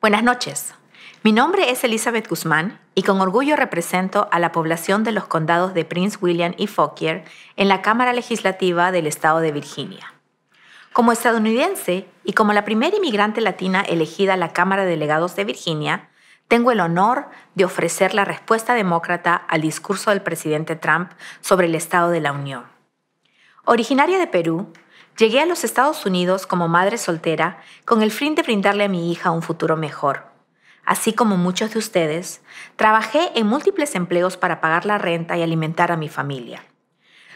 Buenas noches. Mi nombre es Elizabeth Guzmán y con orgullo represento a la población de los condados de Prince William y Fauquier en la Cámara Legislativa del Estado de Virginia. Como estadounidense y como la primera inmigrante latina elegida a la Cámara de Delegados de Virginia, tengo el honor de ofrecer la respuesta demócrata al discurso del presidente Trump sobre el Estado de la Unión. Originaria de Perú, Llegué a los Estados Unidos como madre soltera con el fin de brindarle a mi hija un futuro mejor. Así como muchos de ustedes, trabajé en múltiples empleos para pagar la renta y alimentar a mi familia.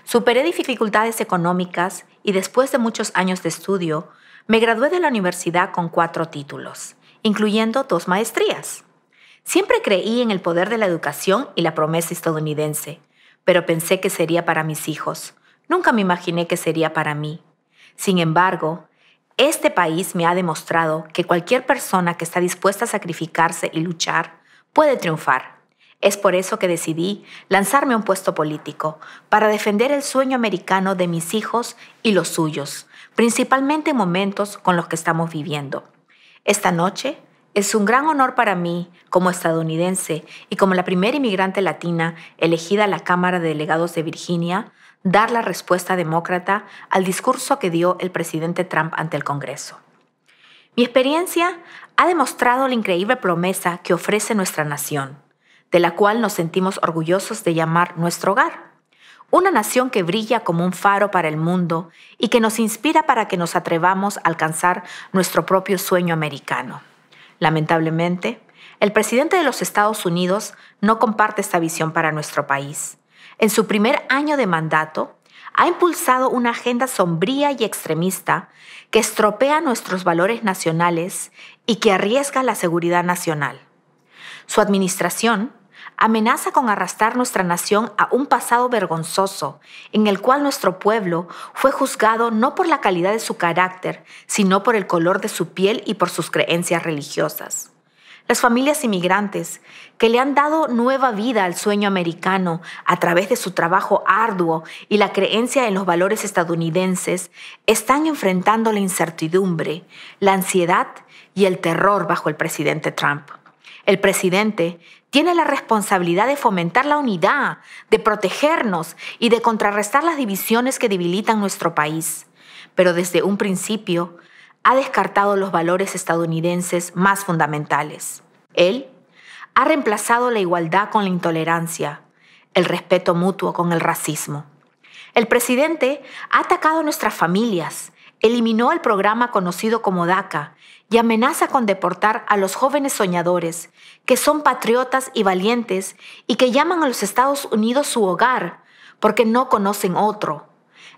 Superé dificultades económicas y después de muchos años de estudio, me gradué de la universidad con cuatro títulos, incluyendo dos maestrías. Siempre creí en el poder de la educación y la promesa estadounidense, pero pensé que sería para mis hijos. Nunca me imaginé que sería para mí. Sin embargo, este país me ha demostrado que cualquier persona que está dispuesta a sacrificarse y luchar puede triunfar. Es por eso que decidí lanzarme a un puesto político, para defender el sueño americano de mis hijos y los suyos, principalmente en momentos con los que estamos viviendo. Esta noche es un gran honor para mí, como estadounidense y como la primera inmigrante latina elegida a la Cámara de Delegados de Virginia, dar la respuesta demócrata al discurso que dio el presidente Trump ante el Congreso. Mi experiencia ha demostrado la increíble promesa que ofrece nuestra nación, de la cual nos sentimos orgullosos de llamar nuestro hogar. Una nación que brilla como un faro para el mundo y que nos inspira para que nos atrevamos a alcanzar nuestro propio sueño americano. Lamentablemente, el presidente de los Estados Unidos no comparte esta visión para nuestro país en su primer año de mandato, ha impulsado una agenda sombría y extremista que estropea nuestros valores nacionales y que arriesga la seguridad nacional. Su administración amenaza con arrastrar nuestra nación a un pasado vergonzoso en el cual nuestro pueblo fue juzgado no por la calidad de su carácter, sino por el color de su piel y por sus creencias religiosas las familias inmigrantes, que le han dado nueva vida al sueño americano a través de su trabajo arduo y la creencia en los valores estadounidenses, están enfrentando la incertidumbre, la ansiedad y el terror bajo el presidente Trump. El presidente tiene la responsabilidad de fomentar la unidad, de protegernos y de contrarrestar las divisiones que debilitan nuestro país. Pero desde un principio, ha descartado los valores estadounidenses más fundamentales. Él ha reemplazado la igualdad con la intolerancia, el respeto mutuo con el racismo. El presidente ha atacado a nuestras familias, eliminó el programa conocido como DACA y amenaza con deportar a los jóvenes soñadores, que son patriotas y valientes y que llaman a los Estados Unidos su hogar porque no conocen otro.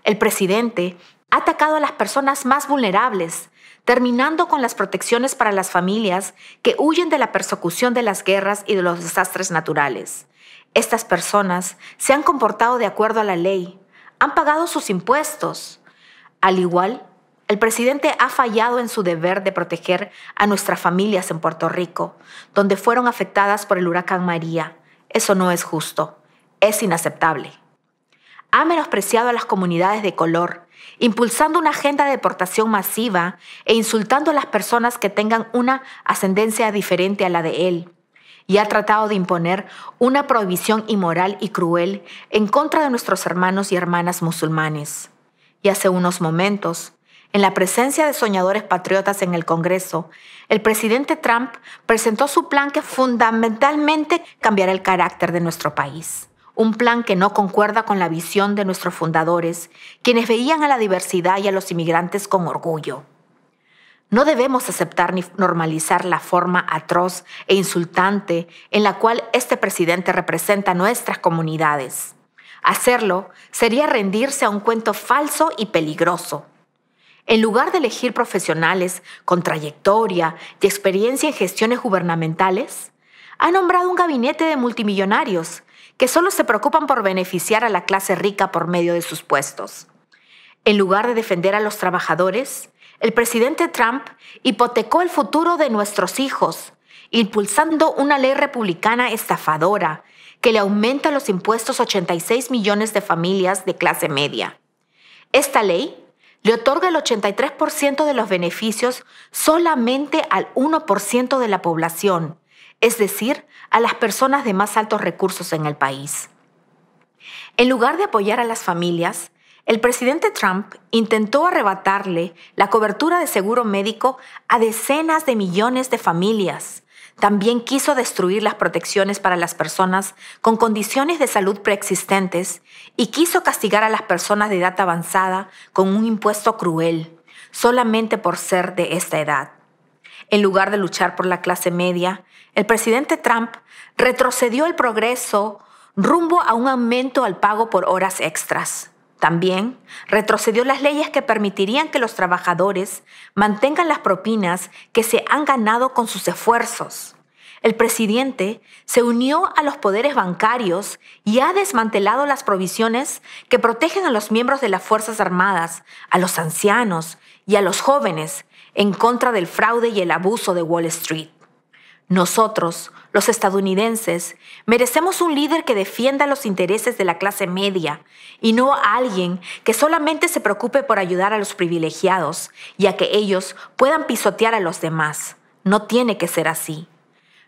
El presidente ha atacado a las personas más vulnerables, terminando con las protecciones para las familias que huyen de la persecución de las guerras y de los desastres naturales. Estas personas se han comportado de acuerdo a la ley, han pagado sus impuestos. Al igual, el presidente ha fallado en su deber de proteger a nuestras familias en Puerto Rico, donde fueron afectadas por el huracán María. Eso no es justo, es inaceptable ha menospreciado a las comunidades de color, impulsando una agenda de deportación masiva e insultando a las personas que tengan una ascendencia diferente a la de él. Y ha tratado de imponer una prohibición inmoral y cruel en contra de nuestros hermanos y hermanas musulmanes. Y hace unos momentos, en la presencia de soñadores patriotas en el Congreso, el presidente Trump presentó su plan que fundamentalmente cambiará el carácter de nuestro país un plan que no concuerda con la visión de nuestros fundadores, quienes veían a la diversidad y a los inmigrantes con orgullo. No debemos aceptar ni normalizar la forma atroz e insultante en la cual este presidente representa nuestras comunidades. Hacerlo sería rendirse a un cuento falso y peligroso. En lugar de elegir profesionales con trayectoria y experiencia en gestiones gubernamentales, ha nombrado un gabinete de multimillonarios que solo se preocupan por beneficiar a la clase rica por medio de sus puestos. En lugar de defender a los trabajadores, el presidente Trump hipotecó el futuro de nuestros hijos, impulsando una ley republicana estafadora que le aumenta los impuestos a 86 millones de familias de clase media. Esta ley le otorga el 83% de los beneficios solamente al 1% de la población, es decir, a las personas de más altos recursos en el país. En lugar de apoyar a las familias, el presidente Trump intentó arrebatarle la cobertura de seguro médico a decenas de millones de familias. También quiso destruir las protecciones para las personas con condiciones de salud preexistentes y quiso castigar a las personas de edad avanzada con un impuesto cruel, solamente por ser de esta edad. En lugar de luchar por la clase media, el presidente Trump retrocedió el progreso rumbo a un aumento al pago por horas extras. También retrocedió las leyes que permitirían que los trabajadores mantengan las propinas que se han ganado con sus esfuerzos. El presidente se unió a los poderes bancarios y ha desmantelado las provisiones que protegen a los miembros de las Fuerzas Armadas, a los ancianos y a los jóvenes en contra del fraude y el abuso de Wall Street. Nosotros, los estadounidenses, merecemos un líder que defienda los intereses de la clase media y no a alguien que solamente se preocupe por ayudar a los privilegiados y a que ellos puedan pisotear a los demás. No tiene que ser así.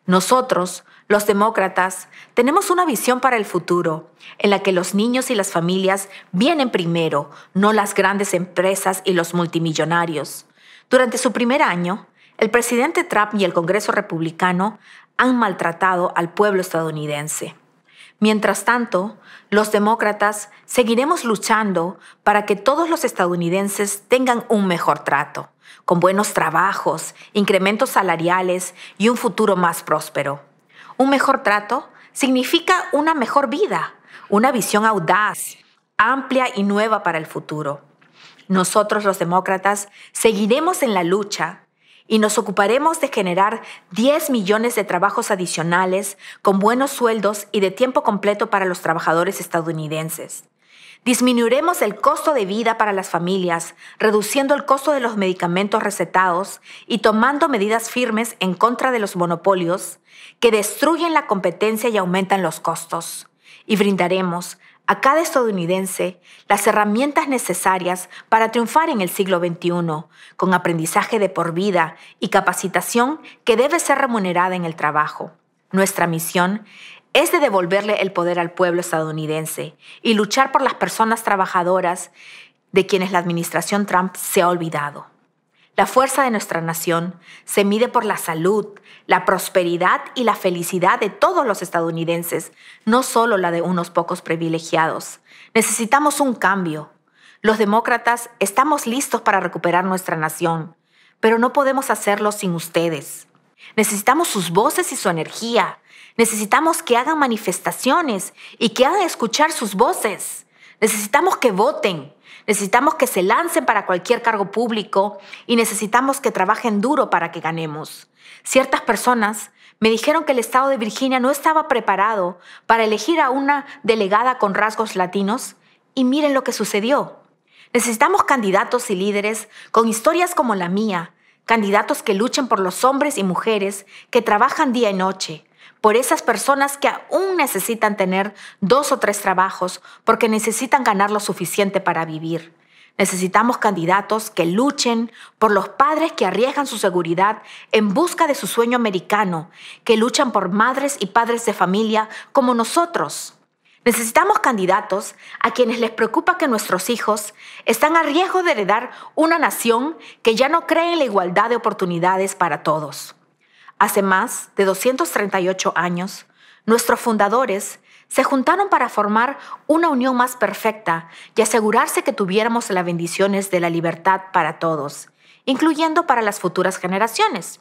Nosotros, los demócratas, tenemos una visión para el futuro, en la que los niños y las familias vienen primero, no las grandes empresas y los multimillonarios. Durante su primer año, el presidente Trump y el Congreso republicano han maltratado al pueblo estadounidense. Mientras tanto, los demócratas seguiremos luchando para que todos los estadounidenses tengan un mejor trato, con buenos trabajos, incrementos salariales y un futuro más próspero. Un mejor trato significa una mejor vida, una visión audaz, amplia y nueva para el futuro. Nosotros los demócratas seguiremos en la lucha y nos ocuparemos de generar 10 millones de trabajos adicionales con buenos sueldos y de tiempo completo para los trabajadores estadounidenses. Disminuiremos el costo de vida para las familias, reduciendo el costo de los medicamentos recetados y tomando medidas firmes en contra de los monopolios que destruyen la competencia y aumentan los costos. Y brindaremos a cada estadounidense las herramientas necesarias para triunfar en el siglo XXI, con aprendizaje de por vida y capacitación que debe ser remunerada en el trabajo. Nuestra misión es de devolverle el poder al pueblo estadounidense y luchar por las personas trabajadoras de quienes la administración Trump se ha olvidado. La fuerza de nuestra nación se mide por la salud, la prosperidad y la felicidad de todos los estadounidenses, no solo la de unos pocos privilegiados. Necesitamos un cambio. Los demócratas estamos listos para recuperar nuestra nación, pero no podemos hacerlo sin ustedes. Necesitamos sus voces y su energía. Necesitamos que hagan manifestaciones y que hagan escuchar sus voces. Necesitamos que voten, necesitamos que se lancen para cualquier cargo público y necesitamos que trabajen duro para que ganemos. Ciertas personas me dijeron que el Estado de Virginia no estaba preparado para elegir a una delegada con rasgos latinos y miren lo que sucedió. Necesitamos candidatos y líderes con historias como la mía, candidatos que luchen por los hombres y mujeres que trabajan día y noche, por esas personas que aún necesitan tener dos o tres trabajos porque necesitan ganar lo suficiente para vivir. Necesitamos candidatos que luchen por los padres que arriesgan su seguridad en busca de su sueño americano, que luchan por madres y padres de familia como nosotros. Necesitamos candidatos a quienes les preocupa que nuestros hijos están a riesgo de heredar una nación que ya no cree en la igualdad de oportunidades para todos. Hace más de 238 años, nuestros fundadores se juntaron para formar una unión más perfecta y asegurarse que tuviéramos las bendiciones de la libertad para todos, incluyendo para las futuras generaciones.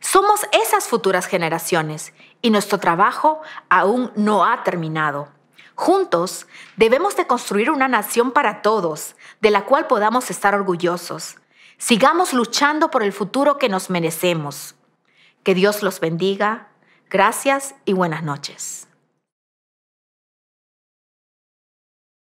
Somos esas futuras generaciones y nuestro trabajo aún no ha terminado. Juntos debemos de construir una nación para todos, de la cual podamos estar orgullosos. Sigamos luchando por el futuro que nos merecemos. Que Dios los bendiga. Gracias y buenas noches.